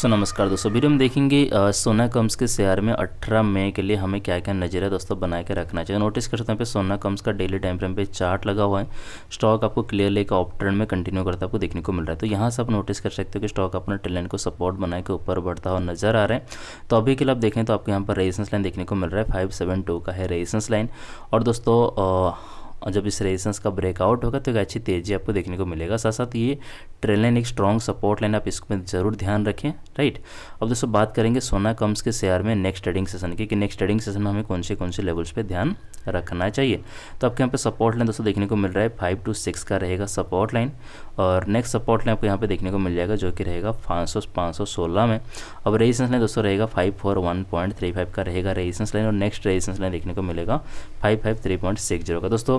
सो so, नमस्कार दोस्तों video हम देखेंगे आ, सोना कम्स के शेयर में 18 मई के लिए हमें क्या क्या नजरिया दोस्तों बना के रखना चाहिए नोटिस कर सकते हैं पे सोना कम्स का डेली टाइम फ्रेम पे चार्ट लगा हुआ है स्टॉक आपको क्लियर लेकर ऑप ट्रेंड में कंटिन्यू करता आपको देखने को मिल रहा है तो यहाँ से आप नोटिस कर सकते हो कि स्टॉक अपने ट्रेंड को सपोर्ट बना के ऊपर बढ़ता हुआ नजर आ रहा है तो अभी के लिए आप देखें तो आपको यहाँ पर रेजिस्टेंस लाइन देखने को मिल रहा है फाइव का है रेजिस्टेंस लाइन और दोस्तों और जब इस रेजिस्टेंस का ब्रेकआउट होगा तो एक अच्छी तेजी आपको देखने को मिलेगा साथ साथ ये ट्रेन लाइन एक स्ट्रॉन्ग सपोर्ट लाइन आप इसमें ज़रूर ध्यान रखें राइट अब दोस्तों बात करेंगे सोना कम्स के शेयर में नेक्स्ट ट्रेडिंग सेशन की कि नेक्स्ट ट्रेडिंग सेशन में हमें कौन से कौन से लेवल्स पर ध्यान रखना चाहिए तो आपके यहाँ पर सपोर्ट लाइन दोस्तों देखने को मिल रहा है फाइव टू सिक्स का रहेगा सपोर्ट लाइन और नेक्स्ट सपोर्ट लाइन आपको यहाँ पर देखने को मिल जाएगा जो कि रहेगा पाँच सौ में अब रेजिस्टेंस लाइन दोस्तों रहेगा five four one point three five का रहेगा रेजिस्टेंस लाइन और नेक्स्ट रेजिस्टेंस लाइन देखने को मिलेगा five five three point six zero का दोस्तों